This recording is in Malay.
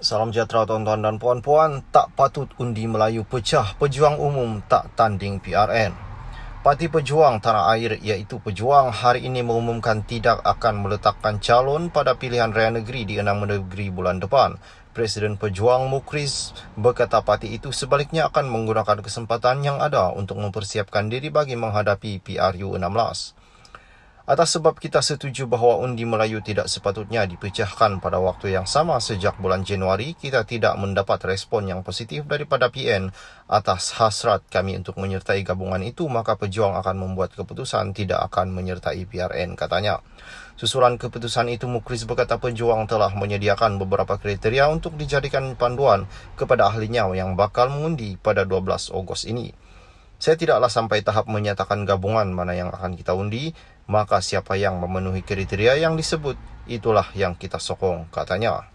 Salam sejahtera tuan-tuan dan puan-puan. Tak patut undi Melayu pecah, pejuang umum tak tanding PRN. Parti Pejuang Tanah Air iaitu Pejuang hari ini mengumumkan tidak akan meletakkan calon pada pilihan raya negeri di enam negeri bulan depan. Presiden Pejuang Mukris berkata parti itu sebaliknya akan menggunakan kesempatan yang ada untuk mempersiapkan diri bagi menghadapi PRU 16 atas sebab kita setuju bahawa undi Melayu tidak sepatutnya dipecahkan pada waktu yang sama sejak bulan Januari kita tidak mendapat respon yang positif daripada PN atas hasrat kami untuk menyertai gabungan itu maka pejuang akan membuat keputusan tidak akan menyertai PRN katanya Susulan keputusan itu Mukris berkata pejuang telah menyediakan beberapa kriteria untuk dijadikan panduan kepada ahlinya yang bakal mengundi pada 12 Ogos ini. Saya tidaklah sampai tahap menyatakan gabungan mana yang akan kita undi, maka siapa yang memenuhi kriteria yang disebut, itulah yang kita sokong, katanya.